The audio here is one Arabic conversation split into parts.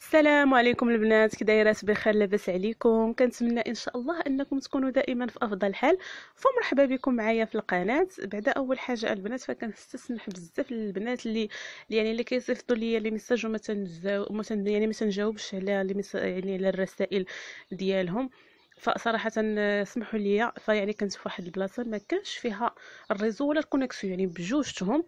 السلام عليكم البنات كي دايرات بخير لاباس عليكم كنتمنى ان شاء الله انكم تكونوا دائما في افضل حال فمرحبا بكم معايا في القناه بعدا اول حاجه البنات فكنستسمح بزاف للبنات اللي يعني اللي كيصيفطوا لي لي ميساج وما يعني ما تنجاوبش على لي يعني على الرسائل ديالهم فصراحه سمحوا لي فيعني كنت في واحد البلاصه ما كانش فيها الريزو ولا الكونيكسيون يعني بجوجتهم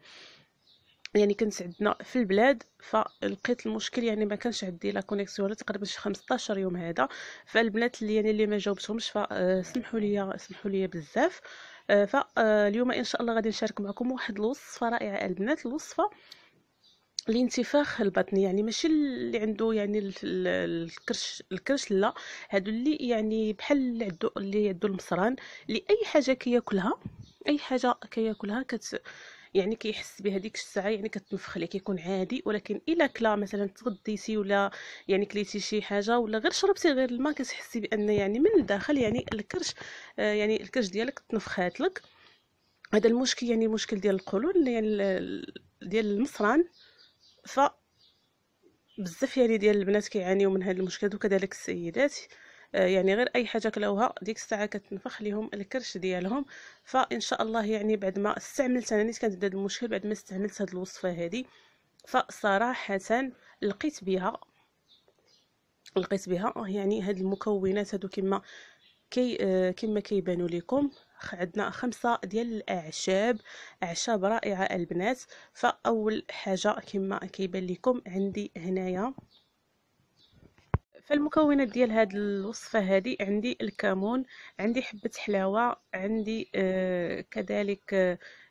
يعني كنت عندنا في البلاد فلقيت المشكل يعني ما كانش عندي لا كونيكسيون تقريبا شي 15 يوم هذا فالبنات اللي يعني اللي ما جاوبتهمش فسمحوا آه، لي سمحوا لي بزاف آه، فاليوم آه، ان شاء الله غادي نشارك معكم واحد الوصفه رائعه البنات الوصفه الانتفاخ البطني يعني ماشي اللي عنده يعني الكرش الكرش لا هادو اللي يعني بحال اللي عنده اللي عنده المصران لاي اي حاجه كياكلها اي حاجه كياكلها كت يعني كيحس بهذيك الساعه يعني كتنفخ ليه كيكون عادي ولكن الا كلا مثلا تغديتي ولا يعني كليتي شي حاجه ولا غير شربتي غير الماء كتحسي بان يعني من الداخل يعني الكرش آه، يعني الكرش ديالك تنفخات لك هذا المشكل يعني مشكل ديال القولون يعني ديال المصران ف بزاف يعني ديال البنات كيعانيو من هذا المشكل وكذلك السيدات آه، يعني غير اي حاجه كلاوها ديك الساعه كتنفخ ليهم الكرش ديالهم فان شاء الله يعني بعد ما استعملت انا نيت كانت هذا المشكل بعد ما استعملت هذه الوصفه هذه فصراحه لقيت بها لقيت بها يعني هاد المكونات هادو كما كي آه، كما كيبانوا لكم عندنا خمسة ديال الأعشاب أعشاب رائعة البنات فأول حاجة كما كيبان لكم عندي هنايا فالمكونات ديال هاد الوصفه هادي عندي الكمون عندي حبه حلاوه عندي آه كذلك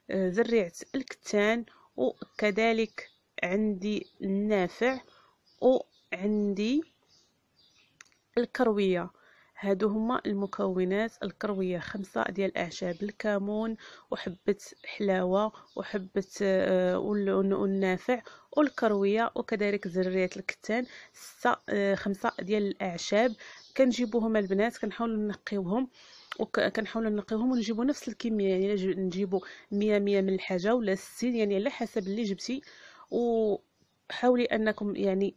آه زريعه الكتان وكذلك عندي النافع وعندي الكرويه هادو هما المكونات الكرويه خمسه ديال الاعشاب الكمون وحبه حلاوه وحبه آه، والنافع والكرويه وكذلك زريه الكتان سته آه، خمسه ديال الاعشاب كنجيبوهم البنات كنحاولوا نقيوهم وكنحاولوا نقيوهم ونجيبوا نفس الكميه يعني نجيبوا 100 100 من الحاجه ولا 60 يعني على حسب اللي جبتي و حاولي انكم يعني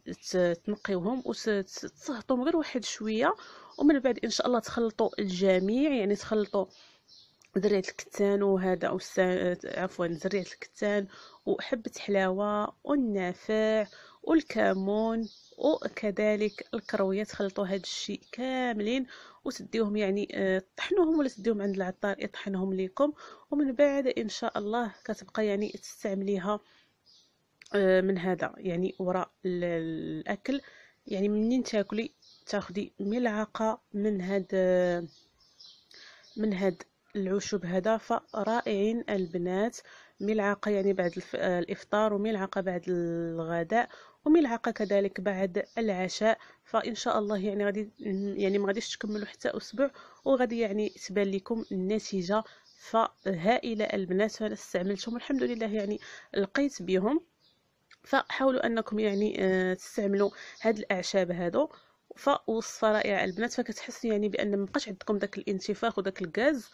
تنقيوهم وتسهطوهم غير واحد شويه ومن بعد ان شاء الله تخلطوا الجميع يعني تخلطوا زريعه الكتان وهذا أو عفوا زريعه الكتان وحبه حلاوه والنافع والكمون وكذلك الكرويه تخلطوا هذا الشيء كاملين وتديهم يعني آه، طحنوهم ولا تديوهم عند العطار يطحنهم ليكم ومن بعد ان شاء الله كتبقى يعني تستعمليها آه، من هذا يعني وراء الاكل يعني منين تاكلي تاخدي ملعقه من هاد من هاد العشب هذا فرائعين البنات ملعقه يعني بعد آه، الافطار وملعقه بعد الغداء وملعقه كذلك بعد العشاء فان شاء الله يعني غادي يعني ما غاديش تكملوا حتى اسبوع وغادي يعني تبان لكم النتيجه فهائله البنات فانا استعملتهم الحمد لله يعني لقيت بهم فحاولوا انكم يعني آه، تستعملوا هاد الاعشاب هادو فوصفه رائعه البنات فكتحسوا يعني بان ما بقاش عندكم داك الانتفاخ وداك الغاز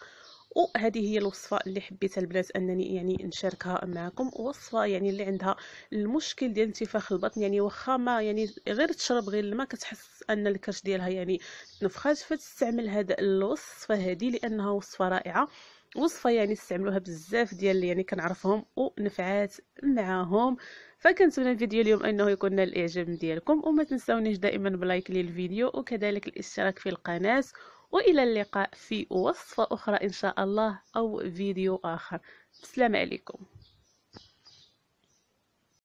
وهذه هي الوصفه اللي حبيت البنات انني يعني نشاركها معكم وصفه يعني اللي عندها المشكل ديال انتفاخ البطن يعني واخا ما يعني غير تشرب غير الماء كتحس ان الكرش ديالها يعني تنفخات فتستعمل هذا الوصفه هذه لانها وصفه رائعه وصفه يعني استعملوها بزاف ديال يعني كنعرفهم ونفعات معاهم فكنتمنى الفيديو اليوم انه يكون نال الاعجاب ديالكم وما تنساونيش دائما بلايك للفيديو وكذلك الاشتراك في القناه والى اللقاء في وصفه اخرى ان شاء الله او فيديو اخر السلام عليكم